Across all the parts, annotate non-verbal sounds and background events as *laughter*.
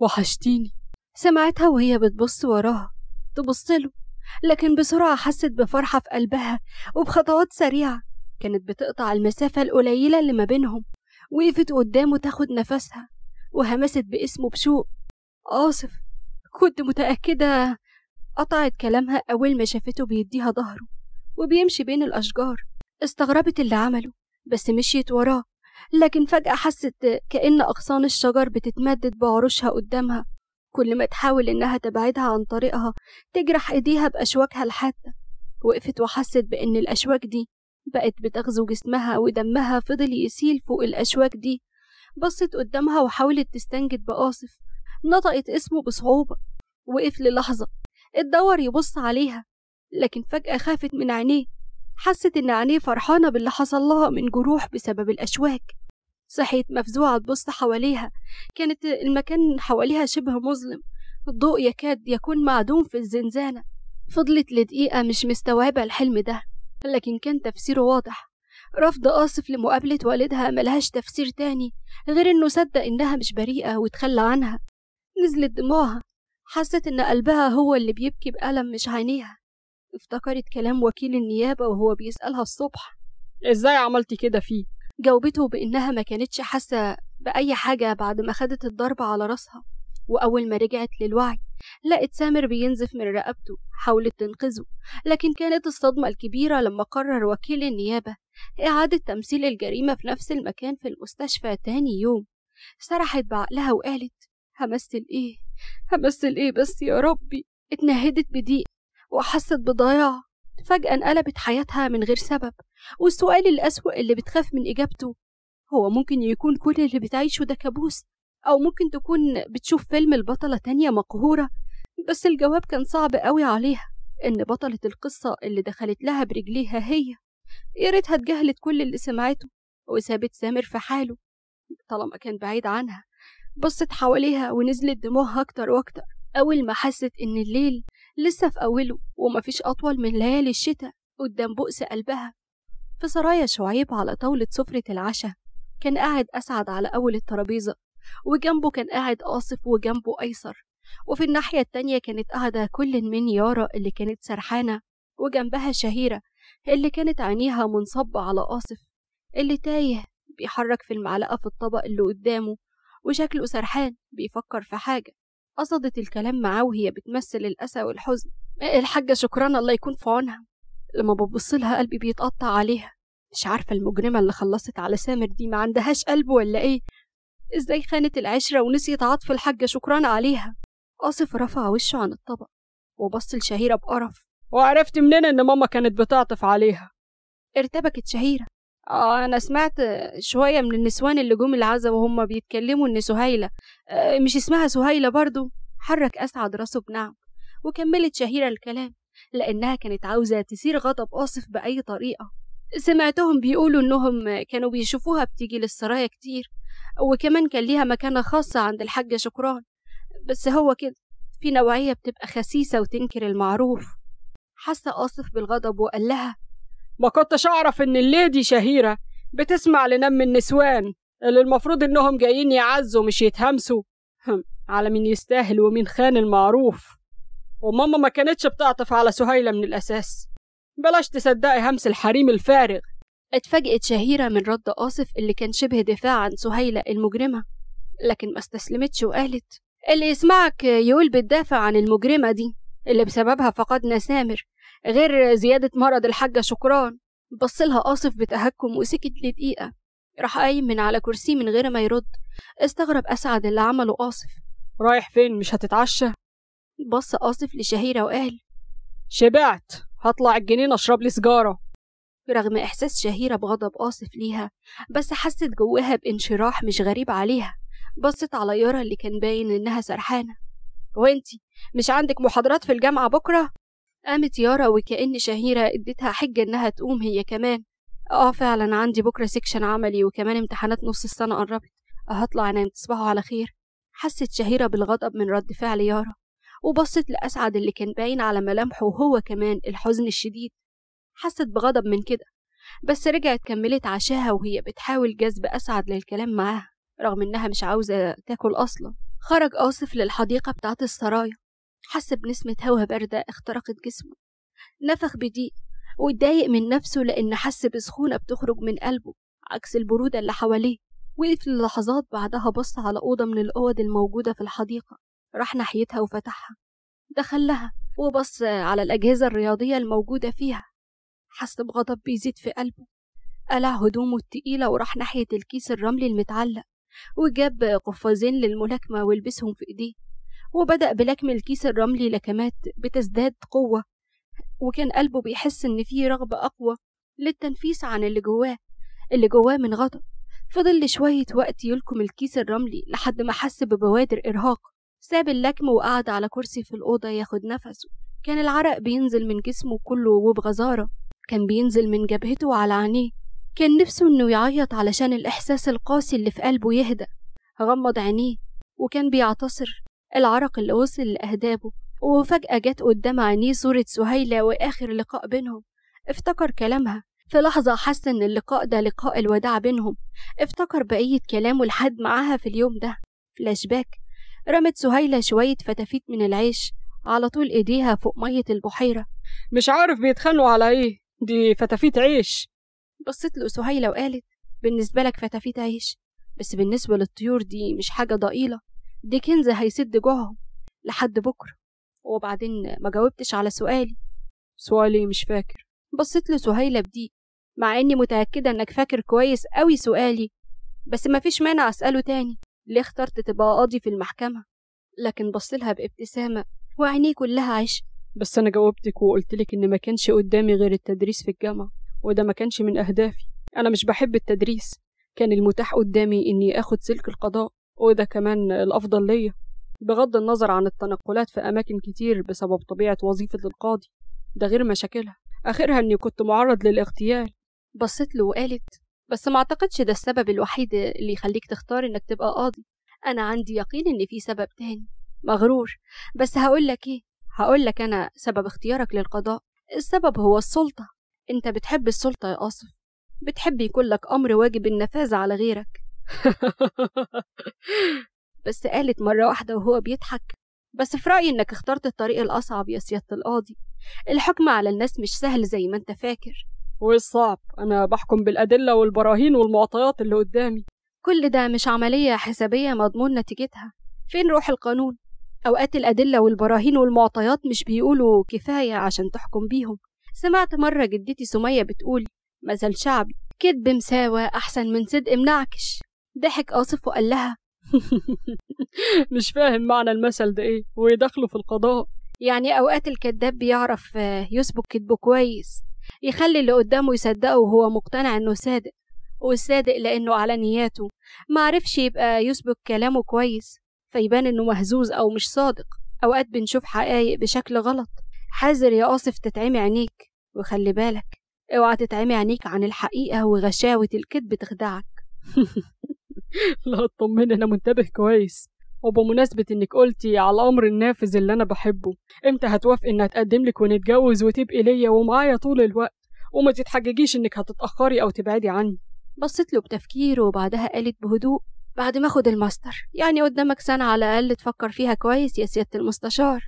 وحشتيني سمعتها وهي بتبص وراها تبصله لكن بسرعة حست بفرحة في قلبها وبخطوات سريعة كانت بتقطع المسافة القليلة اللي ما بينهم وقفت قدامه تاخد نفسها وهمست باسمه بشوق آسف كنت متأكدة قطعت كلامها أول ما شافته بيديها ظهره وبيمشي بين الأشجار استغربت اللي عمله بس مشيت وراه لكن فجأة حست كأن أغصان الشجر بتتمدد بعروشها قدامها كل ما تحاول إنها تبعدها عن طريقها تجرح إيديها بأشواكها الحادة وقفت وحست بإن الأشواك دي بقت بتغزو جسمها ودمها فضل يسيل فوق الأشواك دي بصت قدامها وحاولت تستنجد بآصف نطقت اسمه بصعوبة وقف للحظة اتدور يبص عليها لكن فجأة خافت من عينيه حست إن عينيه فرحانة باللي حصل لها من جروح بسبب الأشواك صحيت مفزوعة تبص حواليها كانت المكان حواليها شبه مظلم الضوء يكاد يكون معدوم في الزنزانة فضلت لدقيقة مش مستوعبة الحلم ده لكن كان تفسيره واضح رفض آصف لمقابلة والدها ملهاش تفسير تاني غير إنه صدق إنها مش بريئة وتخلى عنها نزلت دموعها حست إن قلبها هو اللي بيبكي بألم مش عينيها افتكرت كلام وكيل النيابة وهو بيسألها الصبح ازاي عملتي كده فيه؟ جاوبته بإنها ما كانتش حاسة بأي حاجة بعد ما خدت الضربة على راسها وأول ما رجعت للوعي لقت سامر بينزف من رقبته حاولت تنقذه لكن كانت الصدمة الكبيرة لما قرر وكيل النيابة إعادة تمثيل الجريمة في نفس المكان في المستشفى تاني يوم سرحت بعقلها وقالت همثل إيه؟ همثل إيه بس يا ربي اتنهدت بضيق وحست بضياع فجأة انقلبت حياتها من غير سبب والسؤال الأسوأ اللي بتخاف من إجابته هو ممكن يكون كل اللي بتعيشه ده كابوس أو ممكن تكون بتشوف فيلم البطلة تانية مقهورة بس الجواب كان صعب قوي عليها إن بطلة القصة اللي دخلت لها برجليها هي يا ريتها اتجاهلت كل اللي سمعته وسابت سامر في حاله طالما كان بعيد عنها بصت حواليها ونزلت دموعها أكتر وأكتر أول ما حست إن الليل لسه في أوله ومفيش أطول من ليالي الشتاء قدام بؤس قلبها في سرايا شعيب على طاولة سفرة العشاء كان قاعد أسعد على أول الترابيزة وجنبه كان قاعد آصف وجنبه أيسر وفي الناحية التانية كانت قاعدة كل من يارا اللي كانت سرحانة وجنبها شهيرة اللي كانت عينيها منصبة على آصف اللي تايه بيحرك في المعلقة في الطبق اللي قدامه وشكله سرحان بيفكر في حاجة قصدت الكلام معاه وهي بتمثل الأسى والحزن إيه الحاجة شكران الله يكون في عونها لما ببص لها قلبي بيتقطع عليها مش عارفة المجرمة اللي خلصت على سامر دي ما عندهاش قلب ولا إيه إزاي خانت العشرة ونسيت عطف الحاجة شكران عليها آصف رفع وشه عن الطبق وبص لشهيرة بقرف وعرفت منين إن ماما كانت بتعطف عليها ارتبكت شهيرة اه انا سمعت شويه من النسوان اللي جم العزا وهم بيتكلموا ان سهيله آه مش اسمها سهيله برضو حرك اسعد راسه بنعم وكملت شهيره الكلام لانها كانت عاوزه تثير غضب آصف باي طريقه سمعتهم بيقولوا انهم كانوا بيشوفوها بتيجي للسرايا كتير وكمان كان ليها مكانه خاصه عند الحاجه شكران بس هو كده في نوعيه بتبقى خسيسه وتنكر المعروف حس آصف بالغضب وقال لها ما كنتش أعرف إن الليدي شهيرة بتسمع لنم النسوان اللي المفروض إنهم جايين يعزوا مش يتهمسوا على مين يستاهل ومين خان المعروف وماما ما كانتش بتعطف على سهيلة من الأساس بلاش تصدقي همس الحريم الفارغ اتفاجئت شهيرة من رد آصف اللي كان شبه دفاع عن سهيلة المجرمة لكن ما استسلمتش وقالت اللي يسمعك يقول بتدافع عن المجرمة دي اللي بسببها فقدنا سامر غير زيادة مرض الحاجة شكران بصلها قاصف بتهكم وسكت لدقيقة راح قايم من على كرسيه من غير ما يرد استغرب أسعد اللي عمله قاصف رايح فين مش هتتعشى؟ بص قاصف لشهيرة وقال شبعت هطلع الجنينة أشرب لي سجارة رغم إحساس شهيرة بغضب قاصف ليها بس حست جواها بانشراح مش غريب عليها بصت على يارا اللي كان باين إنها سرحانة وانتي مش عندك محاضرات في الجامعة بكرة؟ قامت يارا وكأن شهيرة اديتها حجة إنها تقوم هي كمان اه فعلا عندي بكرة سيكشن عملي وكمان امتحانات نص السنة قربت آه، هطلع انام تصبحوا على خير حست شهيرة بالغضب من رد فعل يارا وبصت لأسعد اللي كان باين على ملامحه وهو كمان الحزن الشديد حست بغضب من كده بس رجعت كملت عشاها وهي بتحاول جذب أسعد للكلام معاها رغم إنها مش عاوزة تاكل أصلا خرج آصف للحديقة بتاعت السرايا حس بنسمة هوا باردة اخترقت جسمه نفخ بضيق واتضايق من نفسه لأن حس بسخونة بتخرج من قلبه عكس البرودة اللي حواليه وقف للحظات بعدها بص على أوضة من الأوض الموجودة في الحديقة راح ناحيتها وفتحها دخل لها وبص على الأجهزة الرياضية الموجودة فيها حس بغضب بيزيد في قلبه قلع هدومه التقيلة وراح ناحية الكيس الرملي المتعلق وجاب قفازين للملاكمة ولبسهم في إيديه وبدأ بلكم الكيس الرملي لكمات بتزداد قوة وكان قلبه بيحس إن فيه رغبة أقوى للتنفيس عن اللي جواه اللي جواه من غضب فضل شوية وقت يلكم الكيس الرملي لحد ما حس ببوادر إرهاق ساب اللكم وقعد على كرسي في الأوضة ياخد نفسه كان العرق بينزل من جسمه كله وبغزارة كان بينزل من جبهته على عينيه كان نفسه إنه يعيط علشان الإحساس القاسي اللي في قلبه يهدى غمض عينيه وكان بيعتصر العرق اللي وصل لأهدابه وفجأة جت قدام عينيه صورة سهيلة وآخر لقاء بينهم افتكر كلامها في لحظة حس إن اللقاء ده لقاء الوداع بينهم افتكر بقية كلامه لحد معاها في اليوم ده فلاش باك رمت سهيلة شوية فتافيت من العيش على طول ايديها فوق مية البحيرة مش عارف بيتخانقوا على ايه دي فتافيت عيش بصت له سهيلة وقالت بالنسبة لك فتافيت عيش بس بالنسبة للطيور دي مش حاجة ضئيلة دي كنز هيسد جوعهم لحد بكرة وبعدين ما جاوبتش على سؤالي سؤالي مش فاكر بصيت لسهيلة بدي مع اني متأكدة انك فاكر كويس قوي سؤالي بس مفيش مانع اسأله تاني ليه اخترت تبقى قاضي في المحكمة لكن بصلها بابتسامة وعينيه كلها عشق بس أنا جاوبتك وقلتلك إن ما كانش قدامي غير التدريس في الجامعة وده ما كانش من أهدافي أنا مش بحب التدريس كان المتاح قدامي إني آخد سلك القضاء وده كمان الأفضل ليا بغض النظر عن التنقلات في أماكن كتير بسبب طبيعة وظيفة القاضي ده غير مشاكلها آخرها إني كنت معرض للاغتيال بصيت له وقالت بس ما أعتقدش ده السبب الوحيد اللي يخليك تختار إنك تبقى قاضي أنا عندي يقين إن في سبب تاني مغرور بس هقولك إيه هقولك أنا سبب اختيارك للقضاء السبب هو السلطة أنت بتحب السلطة يا قاصف بتحب يكون لك أمر واجب النفاذ على غيرك *laughs* بس قالت مرة واحدة وهو بيضحك بس في رأيي إنك اخترت الطريق الأصعب يا سيادة القاضي الحكم على الناس مش سهل زي ما أنت فاكر وإيه الصعب؟ أنا بحكم بالأدلة والبراهين والمعطيات اللي قدامي كل ده مش عملية حسابية مضمون نتيجتها فين روح القانون؟ أوقات الأدلة والبراهين والمعطيات مش بيقولوا كفاية عشان تحكم بيهم سمعت مرة جدتي سمية بتقول مثل شعبي كذب مساوى أحسن من صدق منعكش ضحك آصف وقال لها *laughs* مش فاهم معنى المثل ده إيه ويدخله في القضاء يعني أوقات الكذاب بيعرف آه، يسبك كذبه كويس يخلي اللي قدامه يصدقه وهو مقتنع إنه صادق والصادق لأنه على نياته معرفش يبقى يسبك كلامه كويس فيبان إنه مهزوز أو مش صادق أوقات بنشوف حقايق بشكل غلط حذر يا آصف تتعمي عينيك وخلي بالك اوعى تتعمي عينيك عن الحقيقة وغشاوة الكذب تخدعك *laughs* لا اطمني انا منتبه كويس وبمناسبة انك قلتي على الامر النافذ اللي انا بحبه امتى هتوافقي انها تقدم لك ونتجوز وتبقي ليا ومعايا طول الوقت وما تتحججيش انك هتتأخري او تبعدي عني بصيت له بتفكير وبعدها قالت بهدوء بعد ما اخد الماستر يعني قدامك سنة على الأقل تفكر فيها كويس يا سيادة المستشار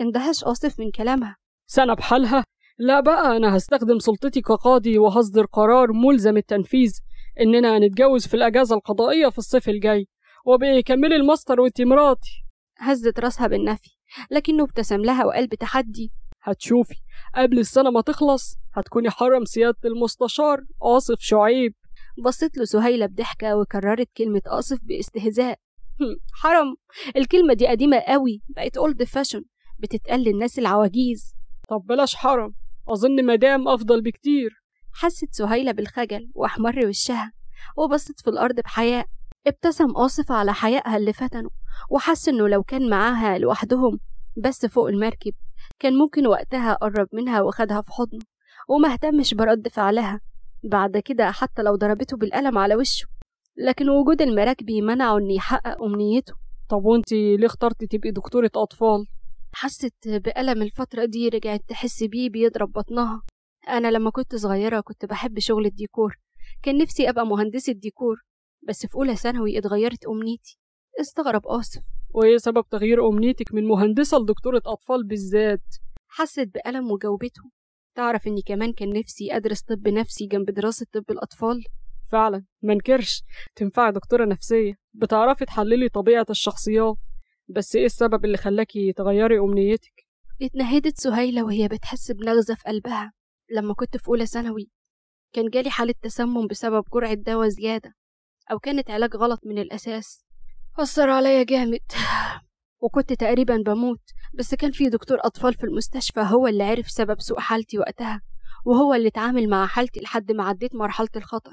اندهش آصف من كلامها سنة بحالها؟ لا بقى أنا هستخدم سلطتي كقاضي وهصدر قرار ملزم التنفيذ إننا هنتجوز في الأجازة القضائية في الصيف الجاي وبيكملي الماستر وانتي مراتي هزت راسها بالنفي لكنه ابتسم لها وقال بتحدي هتشوفي قبل السنة ما تخلص هتكوني حرم سيادة المستشار آصف شعيب بصت له سهيلة بضحكة وكررت كلمة آصف باستهزاء *laughs* حرم الكلمة دي قديمة قوي بقت اولد فاشن بتتقال للناس العواجيز طب بلاش حرم أظن مدام أفضل بكتير حست سهيلة بالخجل وأحمر وشها وبصت في الأرض بحياء ابتسم آصف على حيائها اللي فتنه وحس إنه لو كان معاها لوحدهم بس فوق المركب كان ممكن وقتها قرب منها وخدها في حضنه وما اهتمش برد فعلها بعد كده حتى لو ضربته بالقلم على وشه لكن وجود المراكبي منعه إن يحقق أمنيته طب وانتي ليه اخترتي تبقي دكتورة أطفال؟ حست بألم الفترة دي رجعت تحس بيه بيضرب بطنها أنا لما كنت صغيرة كنت بحب شغل الديكور كان نفسي أبقى مهندسة ديكور بس في أولى ثانوي اتغيرت أمنيتي استغرب آسف وإيه سبب تغيير أمنيتك من مهندسة لدكتورة أطفال بالذات؟ حست بألم وجاوبته تعرف إني كمان كان نفسي أدرس طب نفسي جنب دراسة طب الأطفال فعلا منكرش تنفع دكتورة نفسية بتعرفي تحللي طبيعة الشخصيات بس إيه السبب اللي خلاكي تغيري أمنيتك؟ اتنهدت سهيلة وهي بتحس بنغزة في قلبها لما كنت في أولى ثانوي كان جالي حالة تسمم بسبب جرعة دواء زيادة أو كانت علاج غلط من الأساس أثر عليا جامد وكنت تقريبا بموت بس كان في دكتور أطفال في المستشفى هو اللي عرف سبب سوء حالتي وقتها وهو اللي اتعامل مع حالتي لحد ما عديت مرحلة الخطر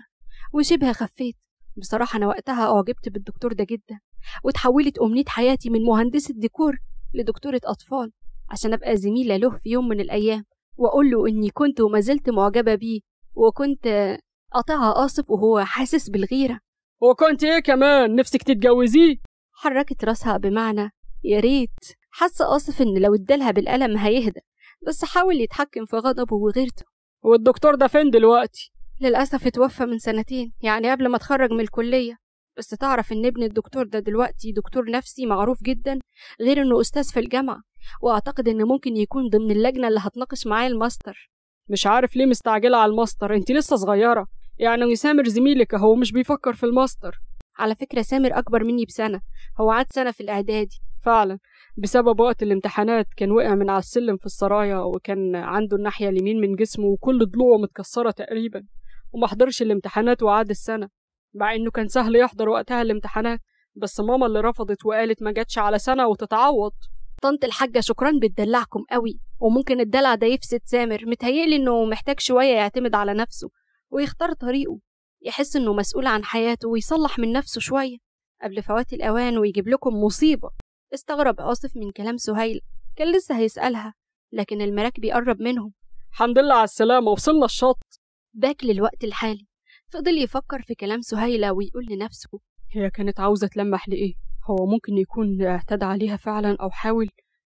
وشبه خفيت بصراحة أنا وقتها أعجبت بالدكتور ده جدا وتحولت أمنية حياتي من مهندسة ديكور لدكتورة أطفال عشان أبقى زميلة له في يوم من الأيام واقول له اني كنت وما زلت معجبه بيه وكنت قطعها آصف وهو حاسس بالغيرة وكنت إيه كمان نفسك تتجوزيه؟ حركت راسها بمعنى يا ريت حس آصف إن لو ادالها بالقلم هيهدى بس حاول يتحكم في غضبه وغيرته والدكتور ده فين دلوقتي؟ للأسف اتوفى من سنتين يعني قبل ما اتخرج من الكلية بس تعرف إن ابن الدكتور ده دلوقتي دكتور نفسي معروف جدا غير إنه أستاذ في الجامعة واعتقد ان ممكن يكون ضمن اللجنه اللي هتناقش معايا الماستر مش عارف ليه مستعجله على الماستر انت لسه صغيره يعني سامر زميلك اهو مش بيفكر في الماستر على فكره سامر اكبر مني بسنه هو عاد سنه في الاعدادي فعلا بسبب وقت الامتحانات كان وقع من على السلم في السرايا وكان عنده الناحيه اليمين من جسمه وكل ضلوعه متكسره تقريبا وما حضرش الامتحانات وعاد السنه مع انه كان سهل يحضر وقتها الامتحانات بس ماما اللي رفضت وقالت ما جاتش على سنه وتتعوض طنط الحاجه شكرا بتدلعكم قوي وممكن الدلع ده يفسد سامر متهيألي انه محتاج شويه يعتمد على نفسه ويختار طريقه يحس انه مسؤول عن حياته ويصلح من نفسه شويه قبل فوات الاوان ويجيب لكم مصيبه استغرب آصف من كلام سهيل كان لسه هيسألها لكن المراك بيقرب منهم الحمد لله على السلامة وصلنا الشط باك للوقت الحالي فضل يفكر في كلام سهيلة ويقول لنفسه هي كانت عاوزة تلمح لإيه هو ممكن يكون اعتدى عليها فعلا أو حاول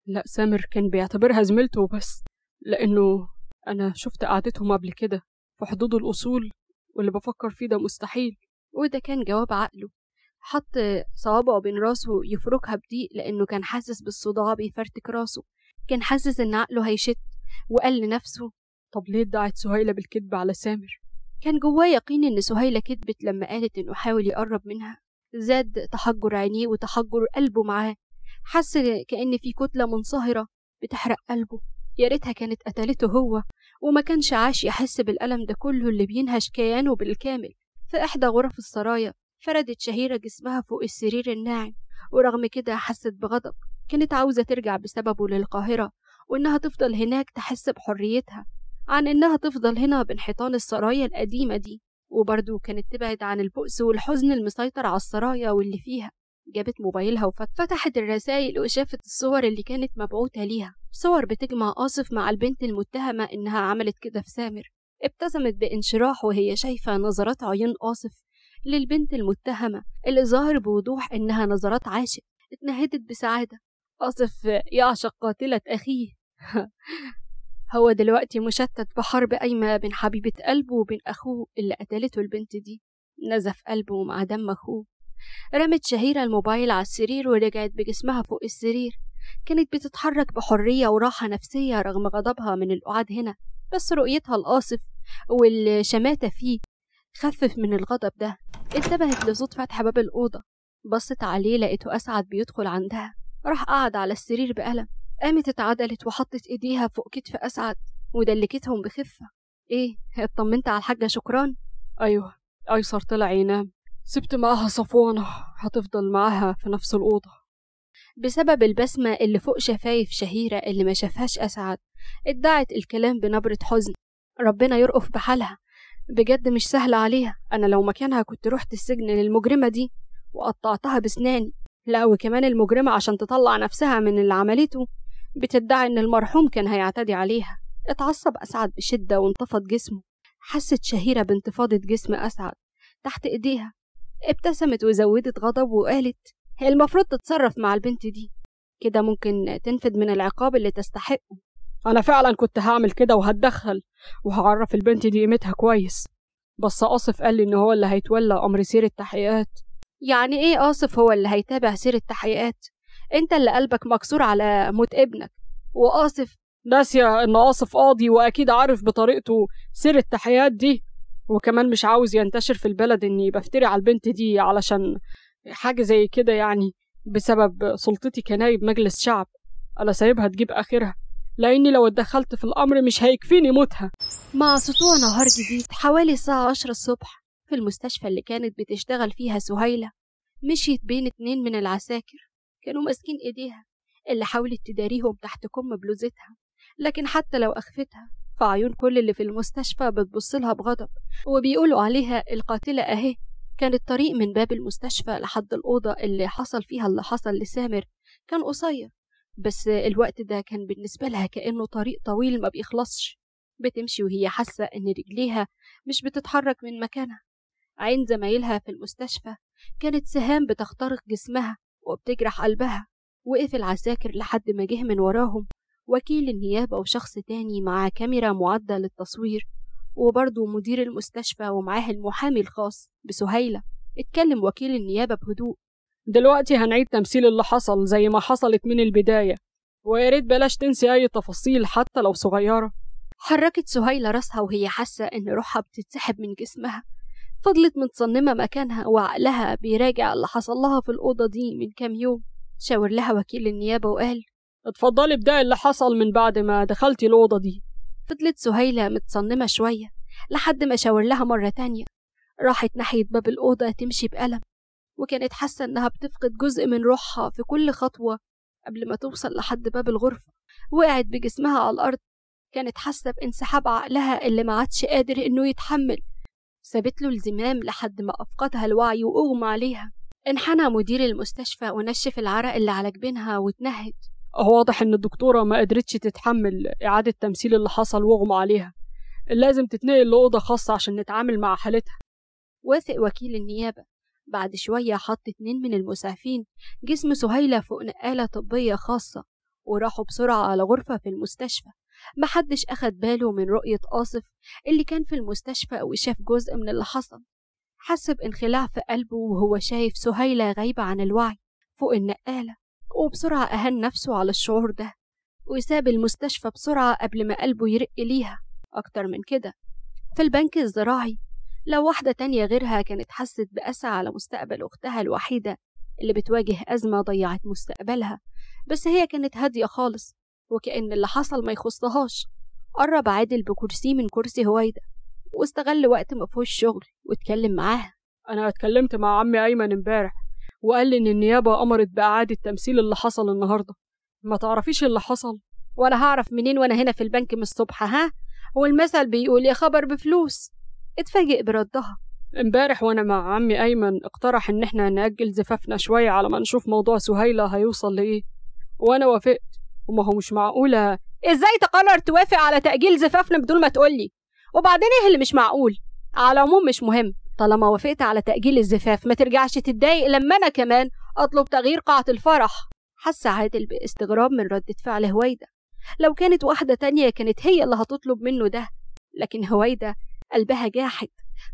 لا سامر كان بيعتبرها زميلته بس لأنه أنا شفت قعدتهم قبل كده في حدود الأصول واللي بفكر فيه ده مستحيل وده كان جواب عقله حط صوابعه بين راسه يفركها بضيق لأنه كان حاسس بالصداع بيفرتك راسه كان حاسس إن عقله هيشت وقال لنفسه طب ليه ادعت سهيلة بالكذب على سامر؟ كان جواه يقين إن سهيلة كذبت لما قالت إنه حاول يقرب منها زاد تحجر عينيه وتحجر قلبه معاه حس كأن في كتلة منصهرة بتحرق قلبه يا ريتها كانت قتلته هو وما كانش عاش يحس بالألم ده كله اللي بينهش كيانه بالكامل في إحدى غرف السرايا فردت شهيرة جسمها فوق السرير الناعم ورغم كده حست بغضب كانت عاوزة ترجع بسببه للقاهرة وإنها تفضل هناك تحس بحريتها عن إنها تفضل هنا بانحطان السرايا القديمة دي وبرضه كانت تبعد عن البؤس والحزن المسيطر على السرايا واللي فيها جابت موبايلها وفتحت الرسائل وشافت الصور اللي كانت مبعوتة ليها صور بتجمع آصف مع البنت المتهمة إنها عملت كده في سامر ابتسمت بانشراح وهي شايفة نظرات عيون آصف للبنت المتهمة اللي ظهر بوضوح إنها نظرات عاشق اتنهدت بسعادة آصف يعشق قاتلة أخيه *laughs* هو دلوقتي مشتت بحرب قايمة بين حبيبة قلبه وبين أخوه اللي قتلته البنت دي نزف قلبه مع دم أخوه رمت شهيرة الموبايل على السرير ورجعت بجسمها فوق السرير كانت بتتحرك بحرية وراحة نفسية رغم غضبها من القعاد هنا بس رؤيتها القاصف والشماتة فيه خفف من الغضب ده انتبهت لصوت فتح باب الأوضة بصت عليه لقيته أسعد بيدخل عندها راح قعد على السرير بألم قامت اتعدلت وحطت ايديها فوق كتف اسعد ودلكتهم بخفه ايه اطمنت على الحاجه شكران ايوه ايسر طلع ينام سبت معاها صفوانة هتفضل معاها في نفس الأوضة بسبب البسمة اللي فوق شفايف شهيرة اللي ما شافهاش أسعد ادعت الكلام بنبرة حزن ربنا يرقف بحالها بجد مش سهل عليها أنا لو مكانها كنت روحت السجن للمجرمة دي وقطعتها بسناني لا وكمان المجرمة عشان تطلع نفسها من اللي عملته بتدعي إن المرحوم كان هيعتدي عليها اتعصب أسعد بشدة وانتفض جسمه حست شهيرة بانتفاضة جسم أسعد تحت إيديها ابتسمت وزودت غضب وقالت هي المفروض تتصرف مع البنت دي كده ممكن تنفد من العقاب اللي تستحقه أنا فعلا كنت هعمل كده وهتدخل وهعرف البنت دي قيمتها كويس بس آصف قال لي إن هو اللي هيتولى أمر سير التحقيقات يعني إيه آصف هو اللي هيتابع سير التحقيقات انت اللي قلبك مكسور على موت ابنك واصف ناسية ان اصف قاضي واكيد عارف بطريقته سر التحيات دي وكمان مش عاوز ينتشر في البلد اني بفتري على البنت دي علشان حاجة زي كده يعني بسبب سلطتي كنايب مجلس شعب انا سايبها تجيب اخرها لاني لو اتدخلت في الامر مش هيكفيني موتها مع سطوع نهار جديد حوالي الساعة عشرة الصبح في المستشفى اللي كانت بتشتغل فيها سهيلة مشيت بين اتنين من العساكر كانوا ماسكين ايديها اللي حاولت تداريهم تحت كم بلوزتها لكن حتى لو أخفتها فعيون كل اللي في المستشفى بتبصلها بغضب وبيقولوا عليها القاتلة أهي كان الطريق من باب المستشفى لحد الأوضة اللي حصل فيها اللي حصل لسامر كان قصير بس الوقت ده كان بالنسبة لها كأنه طريق طويل ما بيخلصش بتمشي وهي حاسة إن رجليها مش بتتحرك من مكانها عين زمايلها في المستشفى كانت سهام بتخترق جسمها وبتجرح قلبها وقف العساكر لحد ما جه من وراهم وكيل النيابة وشخص تاني مع كاميرا معدة للتصوير وبرضه مدير المستشفى ومعاه المحامي الخاص بسهيلة اتكلم وكيل النيابة بهدوء دلوقتي هنعيد تمثيل اللي حصل زي ما حصلت من البداية ويا ريت بلاش تنسي أي تفاصيل حتى لو صغيرة حركت سهيلة راسها وهي حاسة إن روحها بتتسحب من جسمها فضلت متصنمة مكانها وعقلها بيراجع اللي حصل في الأوضة دي من كام يوم شاور لها وكيل النيابة وقال اتفضلي بداي اللي حصل من بعد ما دخلتي الأوضة دي فضلت سهيلة متصنمة شوية لحد ما شاور لها مرة تانية راحت ناحية باب الأوضة تمشي بألم وكانت حاسة إنها بتفقد جزء من روحها في كل خطوة قبل ما توصل لحد باب الغرفة وقعت بجسمها على الأرض كانت حاسة بانسحاب عقلها اللي ما عادش قادر إنه يتحمل سابت له الزمام لحد ما أفقدها الوعي وأغمى عليها انحنى مدير المستشفى ونشف العرق اللي على جبينها واتنهد آه، واضح إن الدكتورة ما قدرتش تتحمل إعادة تمثيل اللي حصل وأغمى عليها لازم تتنقل لأوضة خاصة عشان نتعامل مع حالتها وافق وكيل النيابة بعد شوية حط اتنين من المسعفين جسم سهيلة فوق نقالة طبية خاصة وراحوا بسرعة على غرفة في المستشفى محدش أخد باله من رؤية آصف اللي كان في المستشفى وشاف جزء من اللي حصل حس بانخلاع في قلبه وهو شايف سهيلة غايبة عن الوعي فوق النقالة وبسرعة أهان نفسه على الشعور ده وساب المستشفى بسرعة قبل ما قلبه يرق ليها أكتر من كده في البنك الزراعي لو واحدة تانية غيرها كانت حست بأسى على مستقبل أختها الوحيدة اللي بتواجه أزمة ضيعت مستقبلها بس هي كانت هادية خالص وكأن اللي حصل ما يخصهاش قرب عادل بكرسيه من كرسي هويدا واستغل وقت ما فيهوش شغل واتكلم معاها أنا اتكلمت مع عمي أيمن امبارح وقال لي إن النيابة أمرت بإعادة تمثيل اللي حصل النهاردة ما تعرفيش اللي حصل ولا هعرف منين وأنا هنا في البنك من الصبح ها والمثل بيقول يا خبر بفلوس اتفاجئ بردها امبارح وانا مع عمي ايمن اقترح ان احنا نأجل زفافنا شوية على ما نشوف موضوع سهيلة هيوصل لايه وانا وافقت وما هو مش معقولة ازاي تقرر توافق على تأجيل زفافنا بدون ما تقولي وبعدين ايه اللي مش معقول على العموم مش مهم طالما وافقت على تأجيل الزفاف ما ترجعش تتضايق لما أنا كمان أطلب تغيير قاعة الفرح حس عادل باستغراب من ردة فعل هويدا لو كانت واحدة تانية كانت هي اللي هتطلب منه ده لكن هويدا قلبها جاحد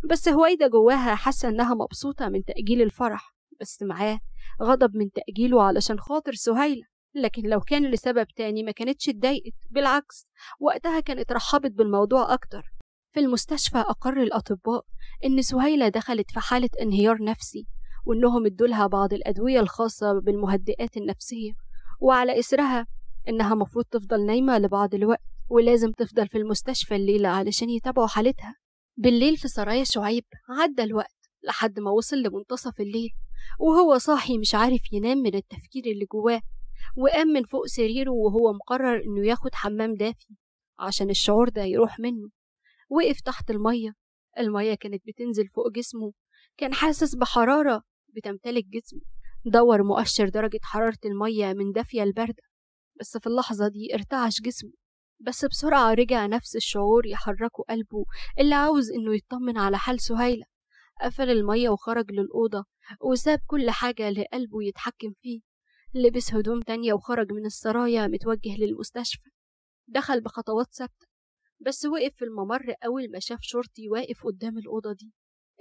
بس هويدا جواها حاسة إنها مبسوطة من تأجيل الفرح بس معاه غضب من تأجيله علشان خاطر سهيلة لكن لو كان لسبب تاني ما كانتش اتضايقت بالعكس وقتها كانت رحبت بالموضوع أكتر في المستشفى أقر الأطباء إن سهيلة دخلت في حالة انهيار نفسي وإنهم ادولها بعض الأدوية الخاصة بالمهدئات النفسية وعلى إثرها إنها مفروض تفضل نايمة لبعض الوقت ولازم تفضل في المستشفى الليلة علشان يتابعوا حالتها بالليل في سرايا شعيب عدى الوقت لحد ما وصل لمنتصف الليل وهو صاحي مش عارف ينام من التفكير اللي جواه وقام من فوق سريره وهو مقرر إنه ياخد حمام دافي عشان الشعور ده يروح منه وقف تحت المية المية كانت بتنزل فوق جسمه كان حاسس بحرارة بتمتلك جسمه دور مؤشر درجة حرارة المية من دافية البرده بس في اللحظة دي ارتعش جسمه بس بسرعة رجع نفس الشعور يحركه قلبه اللي عاوز إنه يطمن على حال سهيلة قفل المية وخرج للأوضة وساب كل حاجة لقلبه يتحكم فيه لبس هدوم تانية وخرج من السرايا متوجه للمستشفى دخل بخطوات ثابتة بس وقف في الممر أول ما شاف شرطي واقف قدام الأوضة دي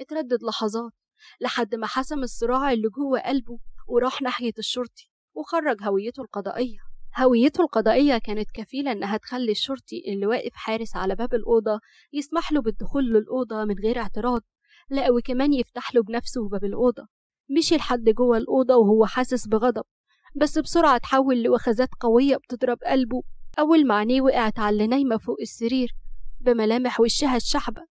اتردد لحظات لحد ما حسم الصراع اللي جوه قلبه وراح ناحية الشرطي وخرج هويته القضائية هويته القضائية كانت كفيلة إنها تخلي الشرطي اللي واقف حارس على باب الأوضة يسمح له بالدخول للأوضة من غير اعتراض لا وكمان يفتح له بنفسه باب الأوضة مشي لحد جوه الأوضة وهو حاسس بغضب بس بسرعة تحول لوخزات قوية بتضرب قلبه أول ما عينيه وقعت على اللي نايمة فوق السرير بملامح وشها الشحبة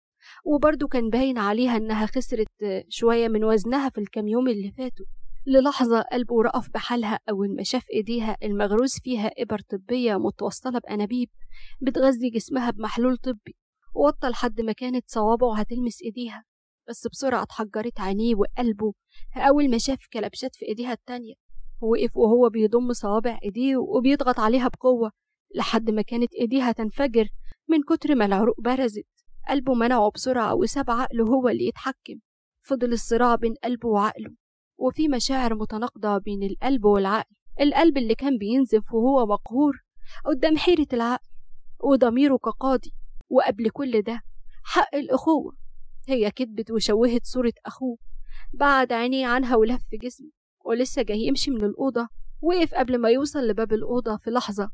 وبرضه كان باين عليها إنها خسرت شوية من وزنها في الكام يوم اللي فاتوا للحظة قلبه رقف بحالها أول ما شاف إيديها المغروز فيها إبر طبية متوصلة بأنابيب بتغذي جسمها بمحلول طبي وطى لحد ما كانت صوابعه هتلمس إيديها بس بسرعة اتحجرت عينيه وقلبه أول ما شاف كلبشات في إيديها التانية وقف وهو بيضم صوابع ايديه وبيضغط عليها بقوة لحد ما كانت ايديها تنفجر من كتر ما العروق برزت قلبه منعه بسرعة وساب عقله هو اللي يتحكم فضل الصراع بين قلبه وعقله وفي مشاعر متناقضة بين القلب والعقل القلب اللي كان بينزف وهو مقهور قدام حيرة العقل وضميره كقاضي وقبل كل ده حق الأخوة هي كذبت وشوهت صورة أخوه بعد عينيه عنها ولف جسمه ولسه جاي يمشي من الأوضة وقف قبل ما يوصل لباب الأوضة في لحظة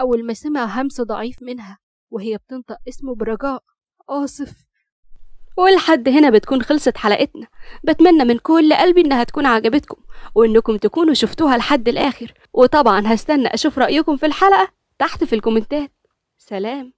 أول ما سمع همس ضعيف منها وهي بتنطق اسمه برجاء آسف ولحد هنا بتكون خلصت حلقتنا بتمنى من كل قلبي انها تكون عجبتكم وانكم تكونوا شفتوها لحد الاخر وطبعا هستنى اشوف رايكم في الحلقه تحت في الكومنتات سلام